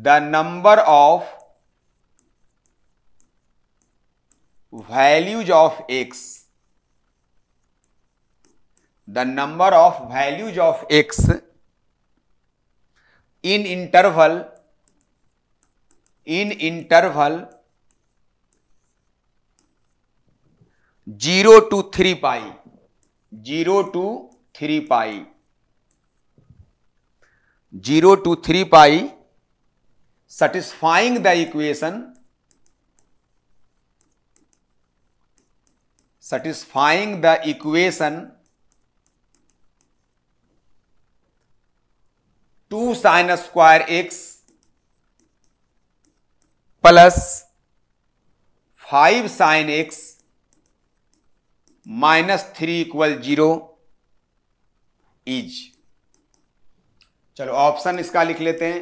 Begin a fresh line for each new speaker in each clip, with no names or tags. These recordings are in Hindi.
The number of values of x the number of values of x in interval in interval zero to three pi zero to three pi zero to three pi satisfying the equation satisfying the equation 2 sin square x plus 5 sin x minus three equal zero is चलो ऑप्शन इसका लिख लेते हैं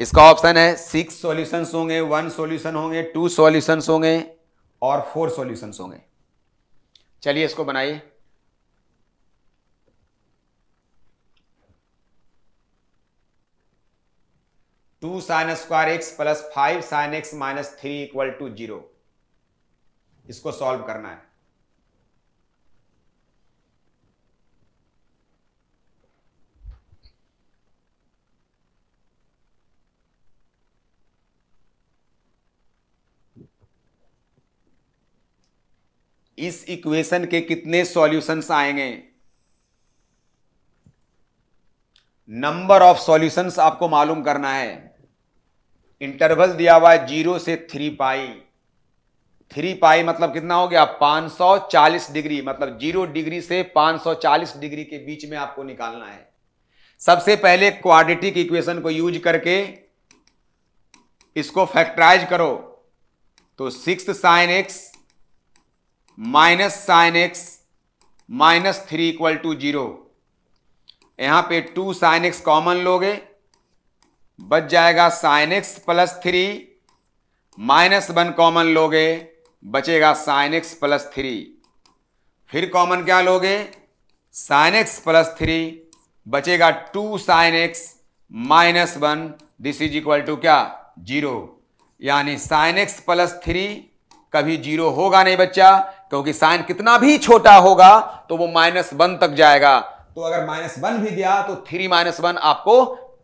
इसका ऑप्शन है सिक्स सॉल्यूशंस होंगे वन सॉल्यूशन होंगे टू सॉल्यूशंस होंगे और फोर सॉल्यूशंस होंगे चलिए इसको बनाइए two sine square x plus five sine x minus three equal to zero इसको सॉल्व करना है इस इक्वेशन के कितने सॉल्यूशंस आएंगे नंबर ऑफ सॉल्यूशंस आपको मालूम करना है इंटरवल दिया हुआ है जीरो से थ्री पाई थ्री पाई मतलब कितना हो गया 540 डिग्री मतलब जीरो डिग्री से 540 डिग्री के बीच में आपको निकालना है सबसे पहले क्वाड्रेटिक इक्वेशन को यूज करके इसको फैक्टराइज करो तो six sine x minus sine x minus three equal to zero यहाँ पे टू साइन एक्स कॉमन लोगे बच जाएगा sine x plus three minus one common लोगे बचेगा साइन एक्स प्लस थ्री फिर कॉमन क्या लोगे साइन एक्स प्लस थ्री बचेगा two sine x minus one this is equal to क्या जीरो यानी साइन एक्स प्लस थ्री कभी जीरो होगा नहीं बच्चा क्योंकि साइन कितना भी छोटा होगा तो वो माइनस वन तक जाएगा तो अगर माइनस वन भी दिया तो थ्री माइनस वन आपको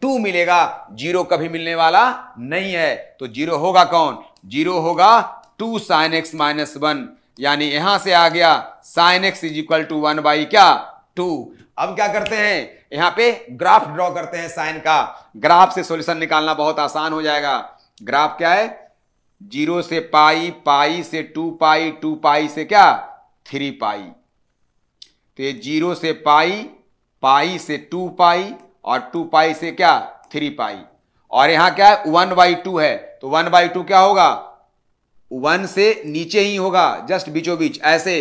टू मिलेगा जीरो कभी मिलने वाला नहीं है तो जीरो होगा कौन जीरो होगा two sine x minus one यानी यहां से आ गया sine x is equal to one by क्या टू अब क्या करते हैं यहां पे ग्राफ ड्रॉ करते हैं साइन का ग्राफ से सॉल्यूशन निकालना बहुत आसान हो जाएगा ग्राफ क्या है जीरो से पाई पाई से टू पाई टू पाई से क्या थ्री पाई तो ये जीरो से पाई पाई से टू पाई और टू पाई से क्या थ्री पाई और यहां क्या है वन बाई टू है तो वन बाई टू क्या होगा वन से नीचे ही होगा जस्ट बीचों बीच ऐसे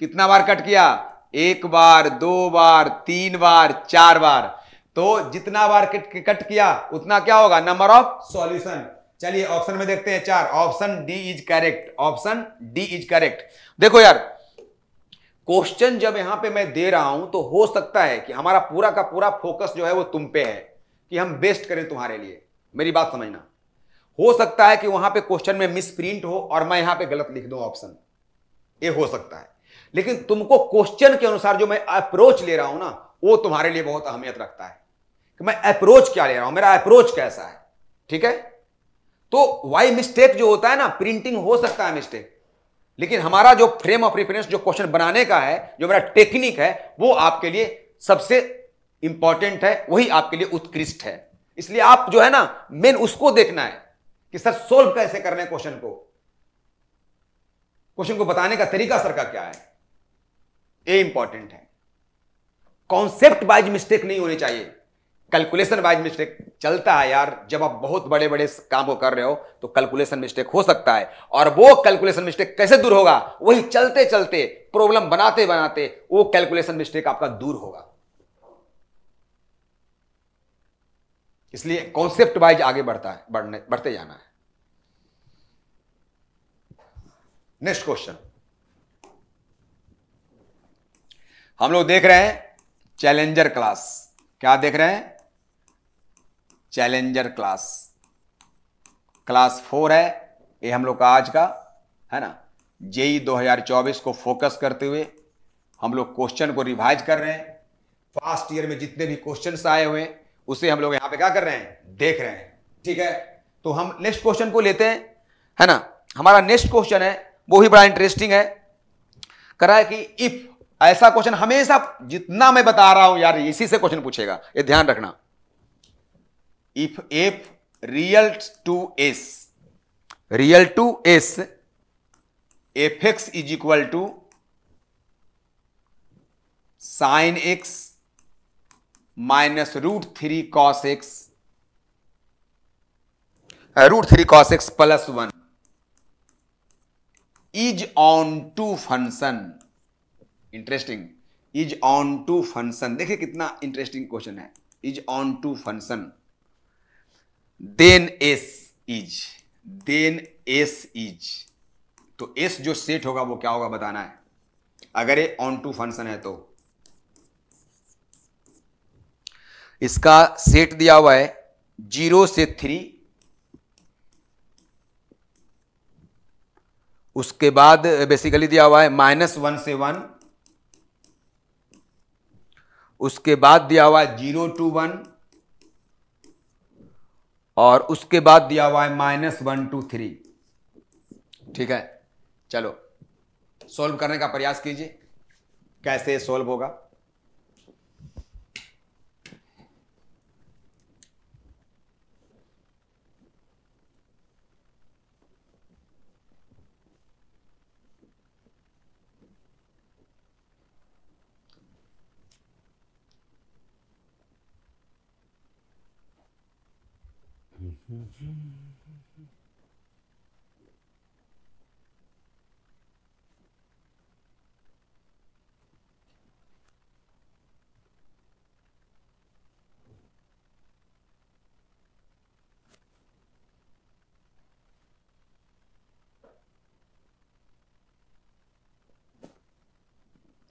कितना बार कट किया एक बार दो बार तीन बार चार बार तो जितना बार कट, कट किया उतना क्या होगा नंबर ऑफ सॉल्यूशन चलिए ऑप्शन में देखते हैं चार option D is correct option D is correct देखो यार क्वेश्चन जब यहां पे मैं दे रहा हूं तो हो सकता है कि हमारा पूरा का पूरा फोकस जो है वो तुम पे है कि हम बेस्ट करें तुम्हारे लिए मेरी बात समझना हो सकता है कि वहां पे क्वेश्चन में मिस प्रिंट हो और मैं यहां पे गलत लिख दू ऑप्शन ये हो सकता है लेकिन तुमको क्वेश्चन के अनुसार जो मैं अप्रोच ले रहा हूं ना वो तुम्हारे लिए बहुत अहमियत रखता है कि मैं अप्रोच क्या ले रहा हूं मेरा अप्रोच कैसा है ठीक है तो वाई मिस्टेक जो होता है ना प्रिंटिंग हो सकता है मिस्टेक लेकिन हमारा जो फ्रेम ऑफ रेफरेंस जो क्वेश्चन बनाने का है जो मेरा टेक्निक है वो आपके लिए सबसे इंपॉर्टेंट है वही आपके लिए उत्कृष्ट है इसलिए आप जो है ना मेन उसको देखना है कि सर सोल्व कैसे रहे हैं क्वेश्चन को क्वेश्चन को बताने का तरीका सर का क्या है ये इंपॉर्टेंट है कॉन्सेप्ट वाइज मिस्टेक नहीं होनी चाहिए कैलकुलेशन वाइज मिस्टेक चलता है यार जब आप बहुत बड़े बड़े काम को कर रहे हो तो कैलकुलेशन मिस्टेक हो सकता है और वो कैलकुलेशन मिस्टेक कैसे दूर होगा वही चलते चलते प्रॉब्लम बनाते बनाते वो कैलकुलेशन मिस्टेक आपका दूर होगा इसलिए कॉन्सेप्ट वाइज आगे बढ़ता है बढ़ने बढ़ते जाना है नेक्स्ट क्वेश्चन हम लोग देख रहे हैं चैलेंजर क्लास क्या देख रहे हैं चैलेंजर क्लास क्लास फोर है ये हम लोग का आज का है ना जेई 2024 को फोकस करते हुए हम लोग क्वेश्चन को रिवाइज कर रहे हैं फास्ट ईयर में जितने भी क्वेश्चन आए हुए उसे हम लोग यहां पे क्या कर रहे हैं देख रहे हैं ठीक है तो हम नेक्स्ट क्वेश्चन को लेते हैं है ना हमारा नेक्स्ट क्वेश्चन है वो भी बड़ा इंटरेस्टिंग है करा है कि इफ ऐसा क्वेश्चन हमेशा जितना मैं बता रहा हूं यार इसी से क्वेश्चन पूछेगा ये ध्यान रखना F real to S real to S F x is equal to sine x minus root three cos x root three cos x plus one is onto function interesting is onto function देखिए कितना इंटरेस्टिंग क्वेश्चन है is onto function then S is then S is तो एस जो सेट होगा वो क्या होगा बताना है अगर ये ऑन टू फंक्शन है तो इसका सेट दिया हुआ है जीरो से थ्री उसके बाद बेसिकली दिया हुआ है माइनस वन से वन उसके बाद दिया हुआ है जीरो टू वन और उसके बाद दिया हुआ है माइनस वन टू थ्री ठीक है चलो सोल्व करने का प्रयास कीजिए कैसे सोल्व होगा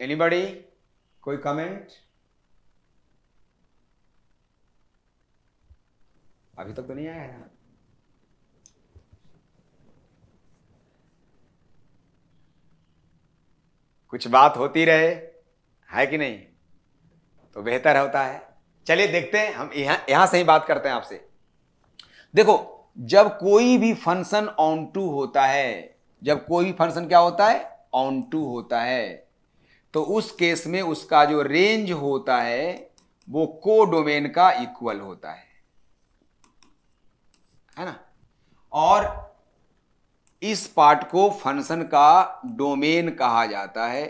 Anybody? Any comment? अभी तक तो नहीं आया है कुछ बात होती रहे है कि नहीं तो बेहतर होता है चलिए देखते हैं हम यहां यहां से ही बात करते हैं आपसे देखो जब कोई भी फंक्शन ऑन टू होता है जब कोई भी फंक्शन क्या होता है ऑन टू होता है तो उस केस में उसका जो रेंज होता है वो को डोमेन का इक्वल होता है है ना और इस पार्ट को फंक्शन का डोमेन कहा जाता है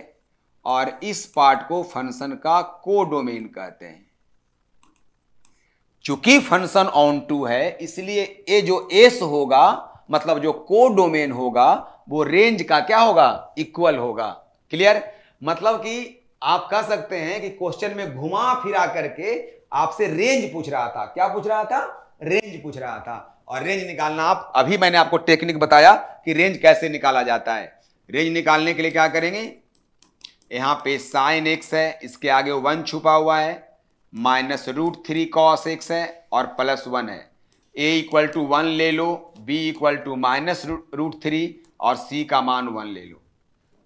और इस पार्ट को फंक्शन का को डोमेन कहते हैं चूंकि फंक्शन ऑन टू है इसलिए ये जो एस होगा मतलब जो को डोमेन होगा वो रेंज का क्या होगा इक्वल होगा क्लियर मतलब कि आप कह सकते हैं कि क्वेश्चन में घुमा फिरा करके आपसे रेंज पूछ रहा था क्या पूछ रहा था रेंज पूछ रहा था और रेंज निकालना आप अभी मैंने आपको टेक्निक बताया कि रेंज कैसे निकाला जाता है रेंज निकालने के लिए क्या करेंगे यहाँ पे साइन एक्स है इसके आगे वन छुपा हुआ है minus root three cos x है और प्लस वन है ए इक्वल टू वन ले लो B equal to minus root three और सी का मान वन ले लो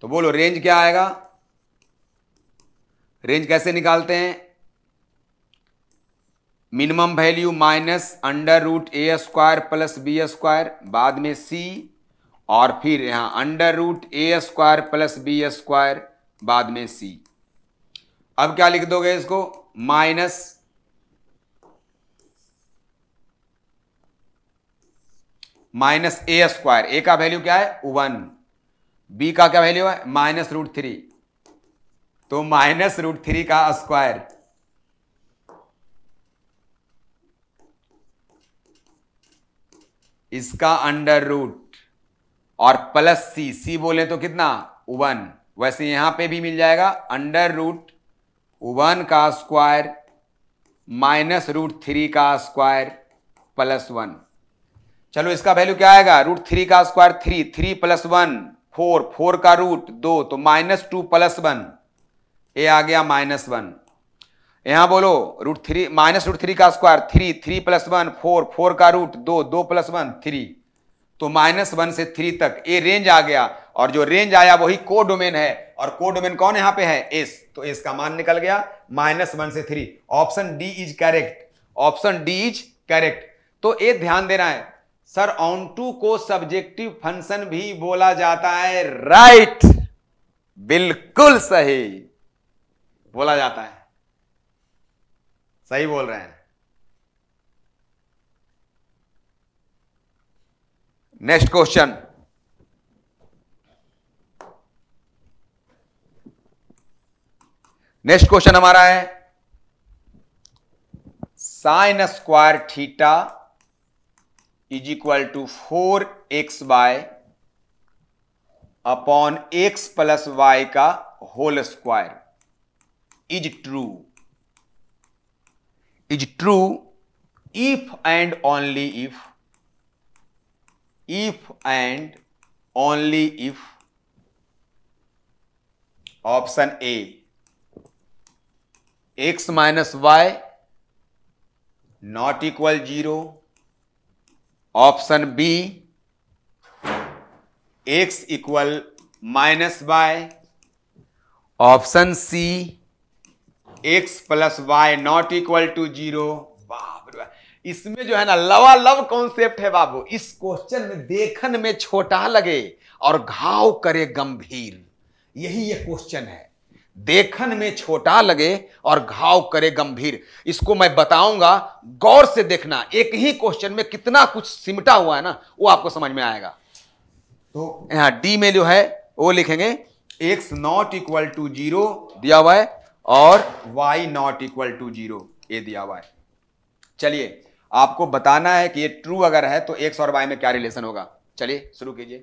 तो बोलो रेंज क्या आएगा रेंज कैसे निकालते हैं minimum value minus under root A square plus B square बाद में सी और फिर यहाँ under root A square plus B square बाद में सी अब क्या लिख दोगे इसको minus minus A square A का वैल्यू क्या है वन बी का क्या वैल्यू है माइनस रूट थ्री तो माइनस रूट थ्री का स्क्वायर इसका अंडर रूट और प्लस सी सी बोले तो कितना वन वैसे यहां पे भी मिल जाएगा अंडर रूट वन का स्क्वायर माइनस रूट थ्री का स्क्वायर प्लस वन चलो इसका वैल्यू क्या आएगा रूट थ्री का square three three plus one four four का रूट दो तो माइनस टू प्लस वन ये आ गया माइनस वन यहां बोलो root three minus root three का square three three plus one four four का रूट दो दो प्लस वन थ्री तो माइनस वन से थ्री तक ये रेंज आ गया और जो रेंज आया वही को डोमेन है और को डोमेन कौन यहां पे है एस तो एस का मान निकल गया माइनस वन से three option D is correct option D is correct तो ये ध्यान देना है सर ऑन टू को सब्जेक्टिव फंक्शन भी बोला जाता है राइट बिल्कुल सही बोला जाता है सही बोल रहे हैं नेक्स्ट क्वेश्चन नेक्स्ट क्वेश्चन हमारा है sine square theta is equal to four x by upon x plus y का whole square is true is true if and only if if and only if option A x minus y not equal 0 option B x equal minus y option C x plus y not equal to zero इसमें जो है ना लवा लव कॉन्सेप्ट है बाबू इस क्वेश्चन में देखन में छोटा लगे और घाव करे गंभीर यही ये क्वेश्चन है देखन में छोटा लगे और घाव करे गंभीर इसको मैं बताऊंगा गौर से देखना एक ही क्वेश्चन में कितना कुछ सिमटा हुआ है ना वो आपको समझ में आएगा तो यहां डी में जो है वो लिखेंगे x not equal to zero दिया हुआ है और y not equal to zero ए दिया हुआ है चलिए आपको बताना है कि ये ट्रू अगर है तो x और वाई में क्या रिलेशन होगा चलिए शुरू कीजिए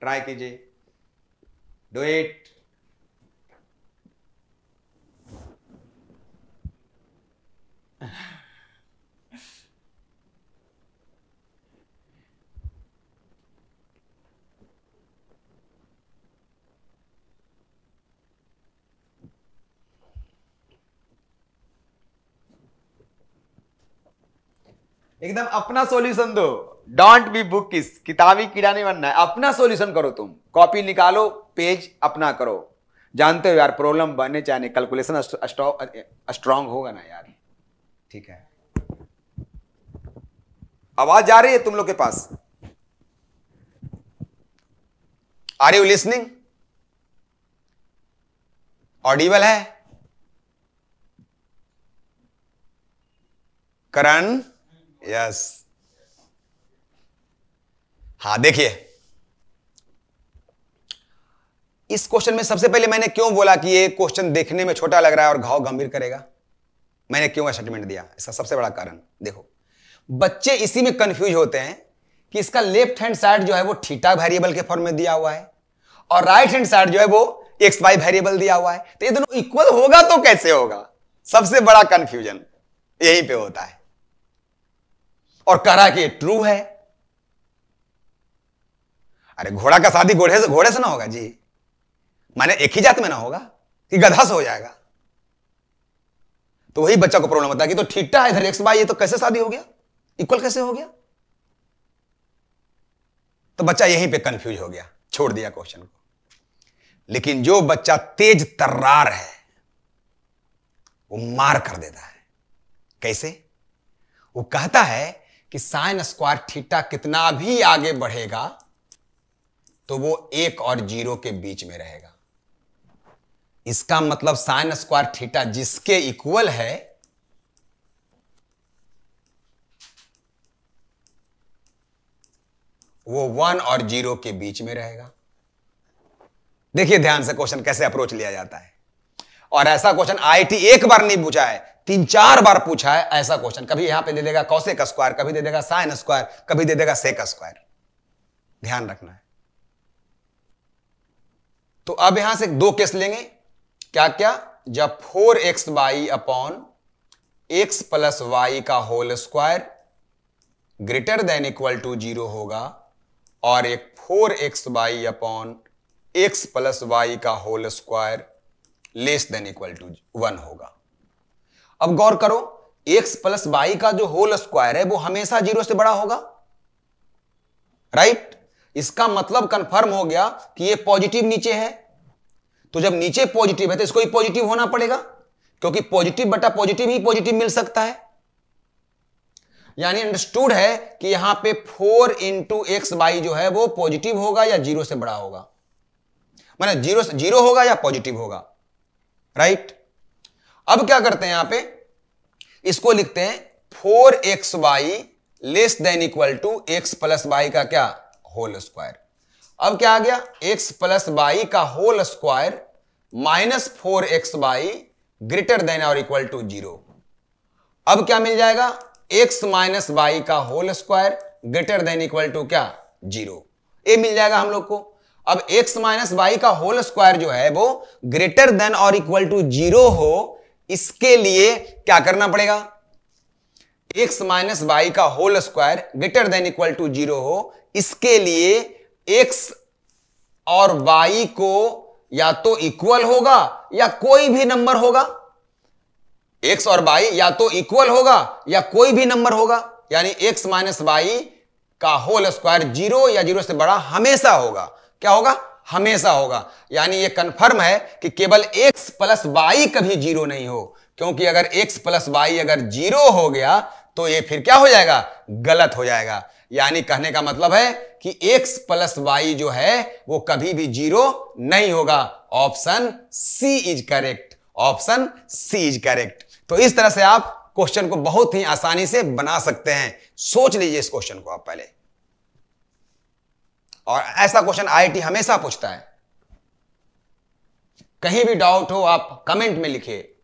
ट्राई कीजिए डू इट एकदम अपना सॉल्यूशन दो डोंट बी बुक किस किताबी कीड़ा नहीं बनना है अपना सॉल्यूशन करो तुम कॉपी निकालो पेज अपना करो जानते हो यार प्रॉब्लम बने चाहे कैलकुलेशन स्ट्रांग होगा ना यार ठीक है आवाज जा रही है तुम लोग के पास आर यू लिसनिंग ऑडिबल है करण यस हाँ देखिए इस क्वेश्चन में सबसे पहले मैंने क्यों बोला कि ये क्वेश्चन देखने में छोटा लग रहा है और घाव गंभीर करेगा मैंने क्यों स्टेटमेंट दिया इसका सबसे बड़ा कारण देखो बच्चे इसी में कंफ्यूज होते हैं कि इसका लेफ्ट हैंड साइड जो है वो थीटा वेरिएबल के फॉर्म में दिया हुआ है और राइट हैंड साइड जो है वो एक्स वाई वेरिएबल दिया हुआ है तो ये दोनों इक्वल होगा तो कैसे होगा सबसे बड़ा कंफ्यूजन यहीं पे होता है और कह रहा है कि ट्रू है अरे घोड़ा का शादी घोड़े से घोड़े से ना होगा जी माने एक ही जात में ना होगा कि गधा से हो जाएगा तो वही बच्चा को प्रॉब्लम होता है कि तो ठीटा है इधर एक्स बाई ये तो कैसे शादी हो गया इक्वल कैसे हो गया तो बच्चा यहीं पे कंफ्यूज हो गया छोड़ दिया क्वेश्चन को लेकिन जो बच्चा तेज तर्रार है वो मार कर देता है कैसे वो कहता है कि साइन स्क्वायर थीटा कितना भी आगे बढ़ेगा तो वो एक और जीरो के बीच में रहेगा इसका मतलब साइन स्क्वायर थीटा जिसके इक्वल है वो वन और जीरो के बीच में रहेगा देखिए ध्यान से क्वेश्चन कैसे अप्रोच लिया जाता है और ऐसा क्वेश्चन आईटी एक बार नहीं पूछा है तीन चार बार पूछा है ऐसा क्वेश्चन कभी यहां पे दे देगा कौशिक स्क्वायर कभी दे देगा साइन स्क्वायर कभी दे देगा सेक स्क्वायर ध्यान रखना है तो अब यहां से दो केस लेंगे क्या क्या जब four x y upon x plus y का whole square greater than equal to zero होगा और एक four x y upon x plus y का whole square less than equal to one होगा अब गौर करो एक्स प्लस वाई का जो होल स्क्वायर है वो हमेशा जीरो से बड़ा होगा राइट इसका मतलब कंफर्म हो गया कि ये पॉजिटिव नीचे है तो जब नीचे पॉजिटिव है तो इसको ही पॉजिटिव होना पड़ेगा क्योंकि पॉजिटिव बटा पॉजिटिव ही पॉजिटिव मिल सकता है यानी अंडरस्टूड है कि यहां पे फोर इंटू एक्स बाई जो है वो पॉजिटिव होगा या जीरो से बड़ा होगा मतलब जीरो से जीरो होगा या पॉजिटिव होगा राइट अब क्या करते हैं यहां पे इसको लिखते हैं four x y less than equal to x plus y का क्या होल स्क्वायर अब क्या आ गया एक्स प्लस वाई का whole square minus four x y greater than और इक्वल टू जीरो अब क्या मिल जाएगा एक्स माइनस वाई का whole square greater than equal to क्या जीरो ये मिल जाएगा हम लोग को अब x माइनस वाई का होल स्क्वायर जो है वो ग्रेटर देन और इक्वल टू जीरो हो इसके लिए क्या करना पड़ेगा x माइनस वाई का whole square greater than equal to zero हो इसके लिए x और y को या तो इक्वल होगा या कोई भी नंबर होगा x और y या तो इक्वल होगा या कोई भी नंबर होगा यानी x माइनस वाई का होल स्क्वायर जीरो या जीरो से बड़ा हमेशा होगा क्या होगा हमेशा होगा यानी ये कंफर्म है कि केवल x प्लस वाई कभी जीरो नहीं हो क्योंकि अगर x प्लस वाई अगर जीरो हो गया तो ये फिर क्या हो जाएगा गलत हो जाएगा यानी कहने का मतलब है कि x प्लस वाई जो है वो कभी भी जीरो नहीं होगा option C is correct option C is correct तो इस तरह से आप क्वेश्चन को बहुत ही आसानी से बना सकते हैं सोच लीजिए इस क्वेश्चन को आप पहले और ऐसा क्वेश्चन आईआईटी हमेशा पूछता है कहीं भी डाउट हो आप कमेंट में लिखिए